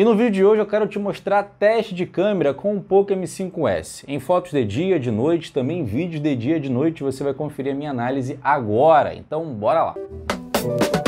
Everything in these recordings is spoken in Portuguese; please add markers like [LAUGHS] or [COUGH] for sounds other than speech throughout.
E no vídeo de hoje eu quero te mostrar teste de câmera com o Poco M5S. Em fotos de dia, de noite, também vídeos de dia e de noite, você vai conferir a minha análise agora. Então, bora lá! Música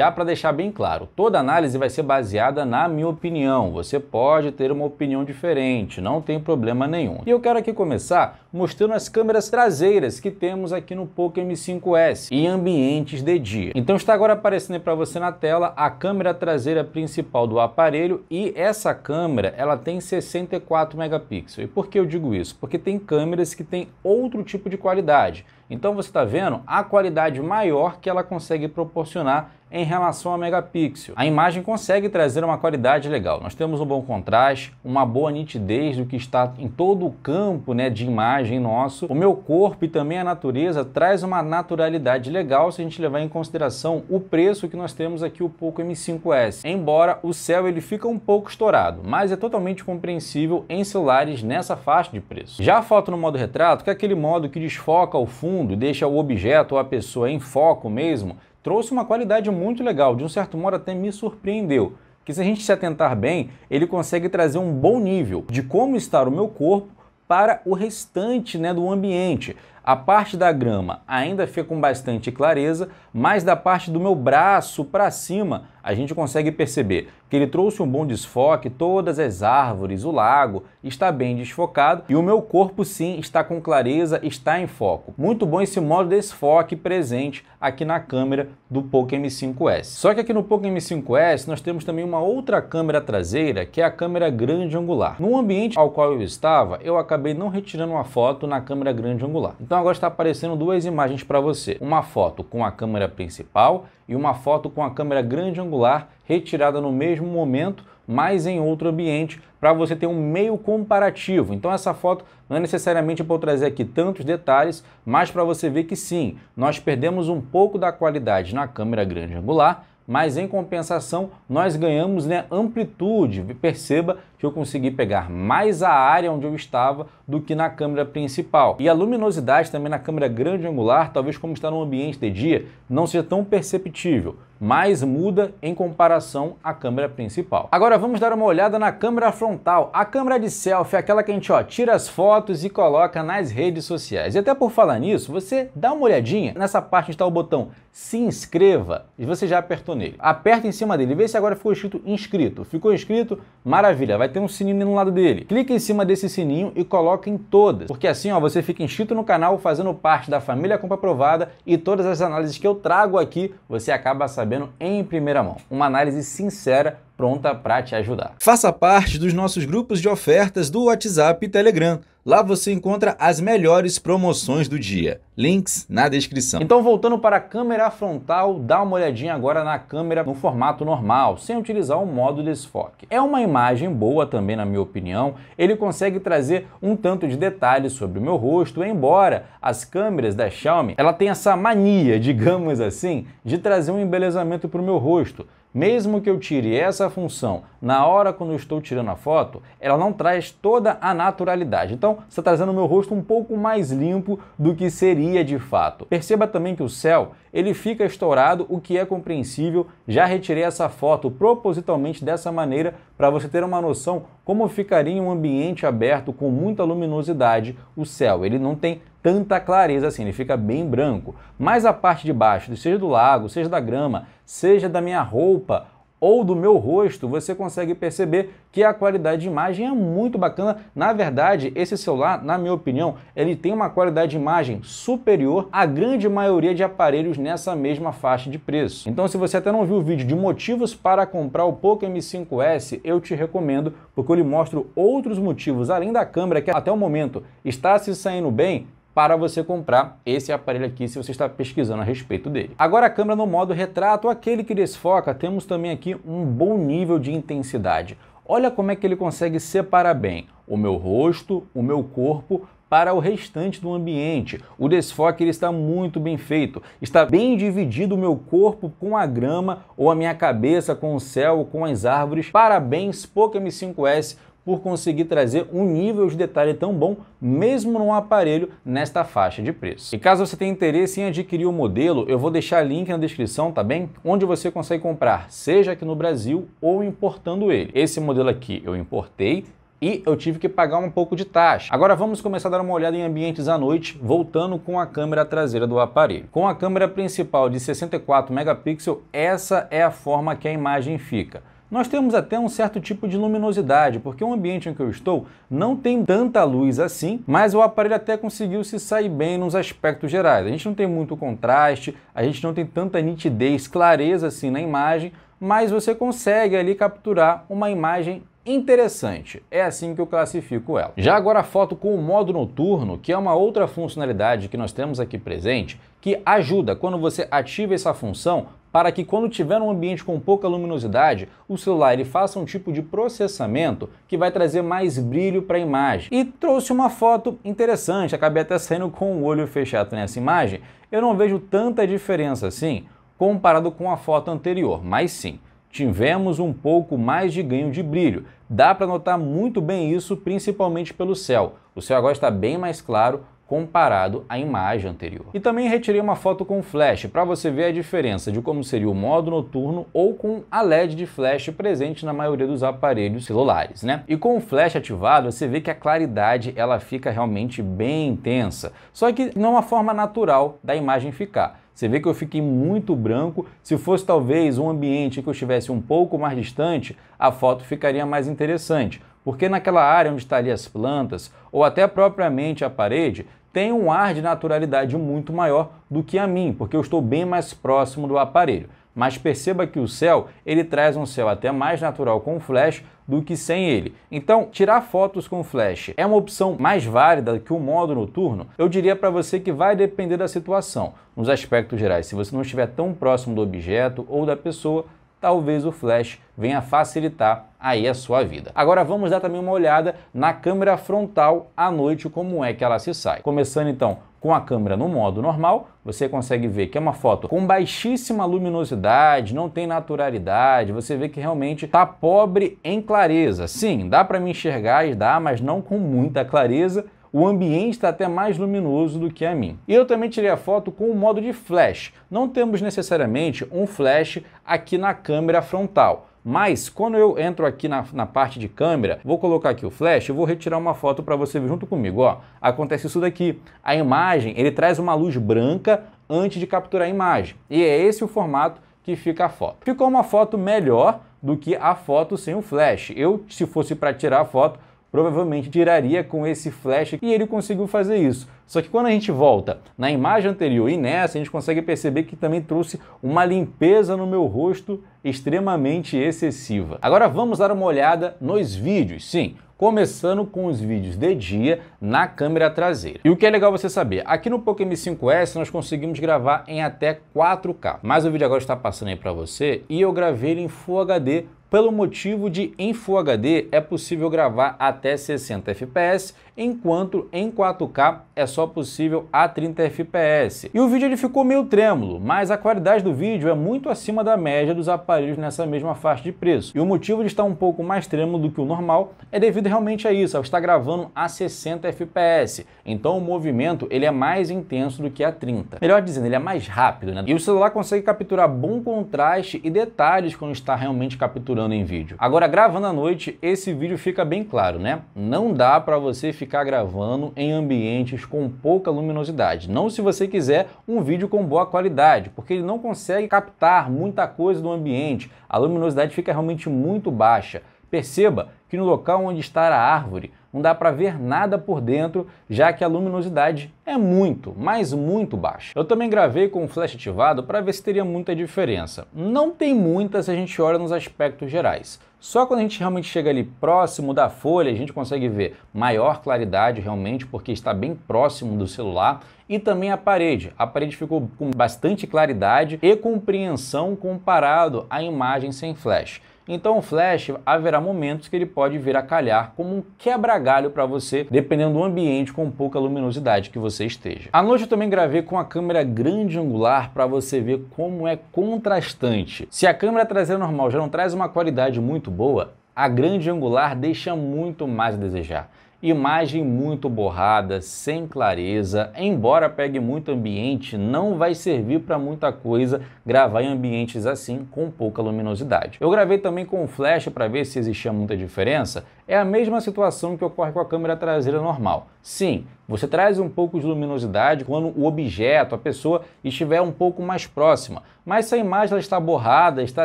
já para deixar bem claro, toda análise vai ser baseada na minha opinião. Você pode ter uma opinião diferente, não tem problema nenhum. E eu quero aqui começar mostrando as câmeras traseiras que temos aqui no Poco M5S em ambientes de dia. Então está agora aparecendo para você na tela a câmera traseira principal do aparelho e essa câmera ela tem 64 megapixels. E por que eu digo isso? Porque tem câmeras que têm outro tipo de qualidade. Então você está vendo a qualidade maior que ela consegue proporcionar em relação a megapixel. A imagem consegue trazer uma qualidade legal. Nós temos um bom contraste, uma boa nitidez do que está em todo o campo né, de imagem nosso. O meu corpo e também a natureza traz uma naturalidade legal se a gente levar em consideração o preço que nós temos aqui o Poco M5S. Embora o céu ele fica um pouco estourado, mas é totalmente compreensível em celulares nessa faixa de preço. Já a foto no modo retrato, que é aquele modo que desfoca o fundo, e deixa o objeto ou a pessoa em foco mesmo, trouxe uma qualidade muito legal, de um certo modo até me surpreendeu. Que se a gente se atentar bem, ele consegue trazer um bom nível de como está o meu corpo para o restante né, do ambiente. A parte da grama ainda fica com bastante clareza, mais da parte do meu braço para cima, a gente consegue perceber que ele trouxe um bom desfoque, todas as árvores, o lago está bem desfocado e o meu corpo sim está com clareza, está em foco. Muito bom esse modo de desfoque presente aqui na câmera do Poco M5S. Só que aqui no Poco M5S nós temos também uma outra câmera traseira, que é a câmera grande angular. No ambiente ao qual eu estava, eu acabei não retirando uma foto na câmera grande angular. Então agora está aparecendo duas imagens para você. Uma foto com a câmera câmera principal e uma foto com a câmera grande angular retirada no mesmo momento, mas em outro ambiente, para você ter um meio comparativo. Então essa foto não é necessariamente para trazer aqui tantos detalhes, mas para você ver que sim, nós perdemos um pouco da qualidade na câmera grande angular, mas em compensação nós ganhamos né, amplitude. Perceba que eu consegui pegar mais a área onde eu estava do que na câmera principal. E a luminosidade também na câmera grande angular, talvez como está no ambiente de dia, não seja tão perceptível, mas muda em comparação à câmera principal. Agora vamos dar uma olhada na câmera frontal. A câmera de selfie é aquela que a gente ó, tira as fotos e coloca nas redes sociais. E até por falar nisso, você dá uma olhadinha nessa parte onde está o botão se inscreva e você já apertou nele. Aperta em cima dele, vê se agora ficou escrito inscrito. Ficou inscrito? Maravilha, vai ter um sininho no lado dele. Clique em cima desse sininho e coloque em todas, porque assim ó, você fica inscrito no canal, fazendo parte da família Compra Aprovada e todas as análises que eu trago aqui, você acaba sabendo em primeira mão. Uma análise sincera pronta para te ajudar. Faça parte dos nossos grupos de ofertas do WhatsApp e Telegram. Lá você encontra as melhores promoções do dia. Links na descrição. Então, voltando para a câmera frontal, dá uma olhadinha agora na câmera no formato normal, sem utilizar o modo desfoque. É uma imagem boa também, na minha opinião. Ele consegue trazer um tanto de detalhes sobre o meu rosto, embora as câmeras da Xiaomi, ela tem essa mania, [LAUGHS] digamos assim, de trazer um embelezamento para o meu rosto. Mesmo que eu tire essa função na hora quando eu estou tirando a foto, ela não traz toda a naturalidade. Então, está trazendo o meu rosto um pouco mais limpo do que seria de fato. Perceba também que o céu, ele fica estourado, o que é compreensível. Já retirei essa foto propositalmente dessa maneira para você ter uma noção como ficaria em um ambiente aberto com muita luminosidade o céu. Ele não tem tanta clareza assim, ele fica bem branco. Mas a parte de baixo, seja do lago, seja da grama, seja da minha roupa ou do meu rosto, você consegue perceber que a qualidade de imagem é muito bacana. Na verdade, esse celular, na minha opinião, ele tem uma qualidade de imagem superior à grande maioria de aparelhos nessa mesma faixa de preço. Então, se você até não viu o vídeo de motivos para comprar o Poco M5S, eu te recomendo, porque eu lhe mostro outros motivos além da câmera que até o momento está se saindo bem, para você comprar esse aparelho aqui se você está pesquisando a respeito dele. Agora a câmera no modo retrato, aquele que desfoca, temos também aqui um bom nível de intensidade. Olha como é que ele consegue separar bem o meu rosto, o meu corpo, para o restante do ambiente. O desfoque ele está muito bem feito. Está bem dividido o meu corpo com a grama ou a minha cabeça com o céu, com as árvores. Parabéns Poco M5S por conseguir trazer um nível de detalhe tão bom, mesmo num aparelho nesta faixa de preço. E caso você tenha interesse em adquirir o modelo, eu vou deixar link na descrição, tá bem? Onde você consegue comprar, seja aqui no Brasil ou importando ele. Esse modelo aqui eu importei, e eu tive que pagar um pouco de taxa. Agora vamos começar a dar uma olhada em ambientes à noite, voltando com a câmera traseira do aparelho. Com a câmera principal de 64 megapixels, essa é a forma que a imagem fica. Nós temos até um certo tipo de luminosidade, porque o ambiente em que eu estou não tem tanta luz assim, mas o aparelho até conseguiu se sair bem nos aspectos gerais. A gente não tem muito contraste, a gente não tem tanta nitidez, clareza assim na imagem, mas você consegue ali capturar uma imagem interessante. É assim que eu classifico ela. Já agora a foto com o modo noturno, que é uma outra funcionalidade que nós temos aqui presente, que ajuda quando você ativa essa função, para que quando tiver um ambiente com pouca luminosidade, o celular ele faça um tipo de processamento que vai trazer mais brilho para a imagem. E trouxe uma foto interessante, acabei até saindo com o olho fechado nessa imagem. Eu não vejo tanta diferença assim comparado com a foto anterior, mas sim, tivemos um pouco mais de ganho de brilho. Dá para notar muito bem isso, principalmente pelo céu. O céu agora está bem mais claro, comparado à imagem anterior. E também retirei uma foto com flash para você ver a diferença de como seria o modo noturno ou com a LED de flash presente na maioria dos aparelhos celulares, né? E com o flash ativado, você vê que a claridade ela fica realmente bem intensa, só que não é uma forma natural da imagem ficar. Você vê que eu fiquei muito branco. Se fosse talvez um ambiente que eu estivesse um pouco mais distante, a foto ficaria mais interessante. Porque naquela área onde estariam tá as plantas, ou até propriamente a parede, tem um ar de naturalidade muito maior do que a mim, porque eu estou bem mais próximo do aparelho. Mas perceba que o céu, ele traz um céu até mais natural com flash do que sem ele. Então, tirar fotos com flash é uma opção mais válida que o modo noturno? Eu diria para você que vai depender da situação. Nos aspectos gerais, se você não estiver tão próximo do objeto ou da pessoa, talvez o flash venha facilitar aí a sua vida. Agora vamos dar também uma olhada na câmera frontal à noite, como é que ela se sai. Começando então com a câmera no modo normal, você consegue ver que é uma foto com baixíssima luminosidade, não tem naturalidade, você vê que realmente está pobre em clareza. Sim, dá para me enxergar e dá, mas não com muita clareza o ambiente está até mais luminoso do que a mim. E eu também tirei a foto com o modo de flash. Não temos necessariamente um flash aqui na câmera frontal. Mas quando eu entro aqui na, na, parte de câmera, vou colocar aqui o flash e vou retirar uma foto para você ver junto comigo. Ó, acontece isso daqui. A imagem, ele traz uma luz branca antes de capturar a imagem. E é esse o formato que fica a foto. Ficou uma foto melhor do que a foto sem o flash. Eu, se fosse para tirar a foto, provavelmente tiraria com esse flash e ele conseguiu fazer isso. Só que quando a gente volta na imagem anterior e nessa, a gente consegue perceber que também trouxe uma limpeza no meu rosto extremamente excessiva. Agora vamos dar uma olhada nos vídeos, sim. Começando com os vídeos de dia na câmera traseira. E o que é legal você saber, aqui no Poco M5S nós conseguimos gravar em até 4K. Mas o vídeo agora está passando aí para você e eu gravei ele em Full HD pelo motivo de em Full HD é possível gravar até 60 fps, enquanto em 4K é só possível a 30 fps. E o vídeo ele ficou meio trêmulo, mas a qualidade do vídeo é muito acima da média dos aparelhos nessa mesma faixa de preço. E o motivo de estar um pouco mais trêmulo do que o normal é devido realmente a isso, ao estar gravando a 60 fps. Então o movimento ele é mais intenso do que a 30. Melhor dizendo, ele é mais rápido, né? E o celular consegue capturar bom contraste e detalhes quando está realmente capturando em vídeo. Agora, gravando à noite, esse vídeo fica bem claro, né? Não dá para você ficar gravando em ambientes com pouca luminosidade. Não se você quiser um vídeo com boa qualidade, porque ele não consegue captar muita coisa do ambiente. A luminosidade fica realmente muito baixa. Perceba que no local onde está a árvore não dá para ver nada por dentro, já que a luminosidade é muito, mas muito baixa. Eu também gravei com o flash ativado para ver se teria muita diferença. Não tem muita se a gente olha nos aspectos gerais. Só quando a gente realmente chega ali próximo da folha, a gente consegue ver maior claridade realmente, porque está bem próximo do celular, e também a parede. A parede ficou com bastante claridade e compreensão comparado à imagem sem flash. Então o Flash haverá momentos que ele pode vir a calhar como um quebra-galho para você, dependendo do ambiente com pouca luminosidade que você esteja. À noite eu também gravei com a câmera grande angular para você ver como é contrastante. Se a câmera traseira normal já não traz uma qualidade muito boa, a grande angular deixa muito mais a desejar. Imagem muito borrada, sem clareza, embora pegue muito ambiente, não vai servir para muita coisa gravar em ambientes assim com pouca luminosidade. Eu gravei também com flash para ver se existia muita diferença. É a mesma situação que ocorre com a câmera traseira normal. Sim, você traz um pouco de luminosidade quando o objeto, a pessoa, estiver um pouco mais próxima. Mas se a imagem está borrada, está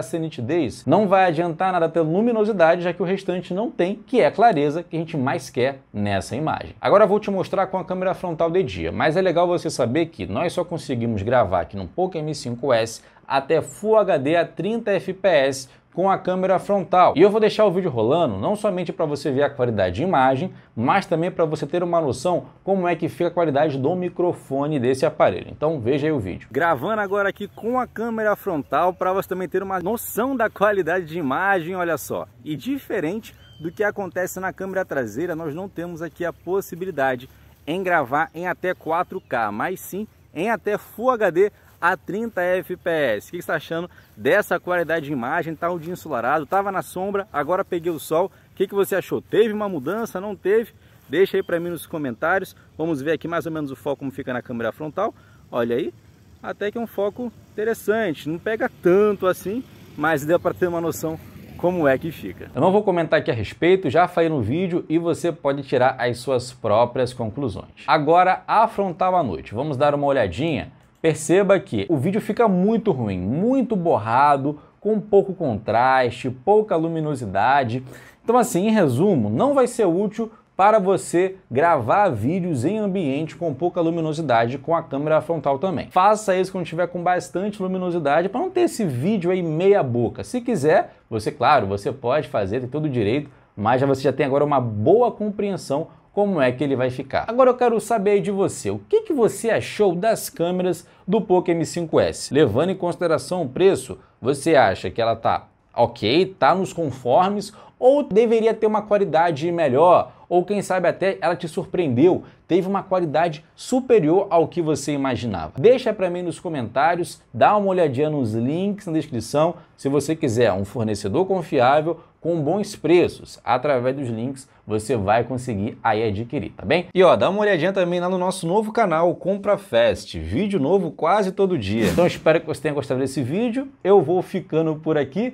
sem nitidez, não vai adiantar nada ter luminosidade, já que o restante não tem, que é clareza que a gente mais quer nessa imagem. Agora vou te mostrar com a câmera frontal de dia, mas é legal você saber que nós só conseguimos gravar aqui no Poco M5S até Full HD a 30 fps com a câmera frontal. E eu vou deixar o vídeo rolando não somente para você ver a qualidade de imagem, mas também para você ter uma noção como é que fica a qualidade do microfone desse aparelho. Então veja aí o vídeo. Gravando agora aqui com a câmera frontal para você também ter uma noção da qualidade de imagem, olha só. E diferente do que acontece na câmera traseira, nós não temos aqui a possibilidade em gravar em até 4K, mas sim em até Full HD a 30 fps. O que está achando dessa qualidade de imagem? Tá um dia ensolarado, tava na sombra, agora peguei o sol. O que, que você achou? Teve uma mudança? Não teve? Deixa aí para mim nos comentários. Vamos ver aqui mais ou menos o foco como fica na câmera frontal. Olha aí, até que é um foco interessante. Não pega tanto assim, mas deu para ter uma noção como é que fica. Eu não vou comentar aqui a respeito, já falei no vídeo e você pode tirar as suas próprias conclusões. Agora, a à noite. Vamos dar uma olhadinha? Perceba que o vídeo fica muito ruim, muito borrado, com pouco contraste, pouca luminosidade. Então, assim, em resumo, não vai ser útil para você gravar vídeos em ambiente com pouca luminosidade com a câmera frontal também. Faça isso quando tiver com bastante luminosidade para não ter esse vídeo aí meia boca. Se quiser, você, claro, você pode fazer, tem todo o direito, mas já você já tem agora uma boa compreensão como é que ele vai ficar. Agora eu quero saber de você, o que, que você achou das câmeras do Poco M5S? Levando em consideração o preço, você acha que ela está ok, tá nos conformes, ou deveria ter uma qualidade melhor, ou quem sabe até ela te surpreendeu, teve uma qualidade superior ao que você imaginava. Deixa para mim nos comentários, dá uma olhadinha nos links na descrição, se você quiser um fornecedor confiável com bons preços. Através dos links você vai conseguir aí adquirir, tá bem? E ó, dá uma olhadinha também lá no nosso novo canal Compra Fest, vídeo novo quase todo dia. Então espero que você tenha gostado desse vídeo. Eu vou ficando por aqui.